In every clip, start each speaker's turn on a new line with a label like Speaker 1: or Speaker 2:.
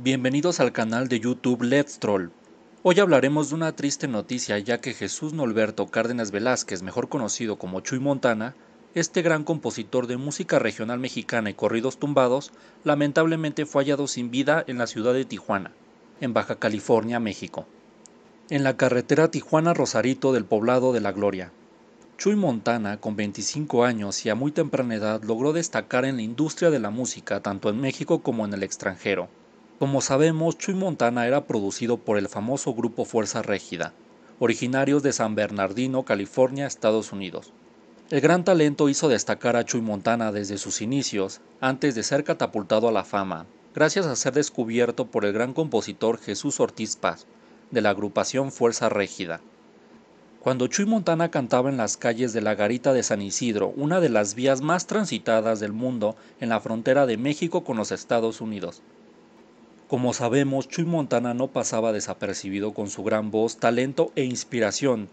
Speaker 1: Bienvenidos al canal de YouTube Let's Troll. Hoy hablaremos de una triste noticia ya que Jesús Norberto Cárdenas Velázquez, mejor conocido como Chuy Montana, este gran compositor de música regional mexicana y corridos tumbados, lamentablemente fue hallado sin vida en la ciudad de Tijuana, en Baja California, México, en la carretera Tijuana-Rosarito del poblado de La Gloria. Chuy Montana, con 25 años y a muy temprana edad, logró destacar en la industria de la música tanto en México como en el extranjero. Como sabemos, Chuy Montana era producido por el famoso grupo Fuerza Régida, originarios de San Bernardino, California, Estados Unidos. El gran talento hizo destacar a Chuy Montana desde sus inicios, antes de ser catapultado a la fama, gracias a ser descubierto por el gran compositor Jesús Ortiz Paz, de la agrupación Fuerza Régida. Cuando Chuy Montana cantaba en las calles de la Garita de San Isidro, una de las vías más transitadas del mundo en la frontera de México con los Estados Unidos, como sabemos, Chuy Montana no pasaba desapercibido con su gran voz, talento e inspiración,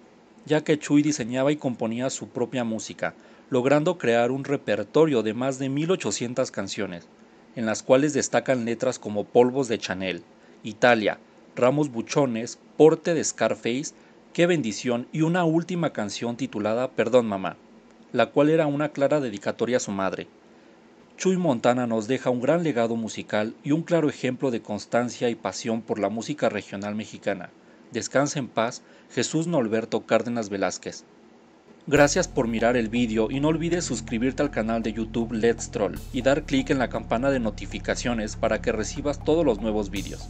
Speaker 1: ya que Chuy diseñaba y componía su propia música, logrando crear un repertorio de más de 1800 canciones, en las cuales destacan letras como Polvos de Chanel, Italia, Ramos Buchones, Porte de Scarface, Qué bendición y una última canción titulada Perdón mamá, la cual era una clara dedicatoria a su madre. Chuy Montana nos deja un gran legado musical y un claro ejemplo de constancia y pasión por la música regional mexicana. Descansa en paz, Jesús Norberto Cárdenas Velázquez. Gracias por mirar el vídeo y no olvides suscribirte al canal de YouTube Let's Troll y dar clic en la campana de notificaciones para que recibas todos los nuevos vídeos.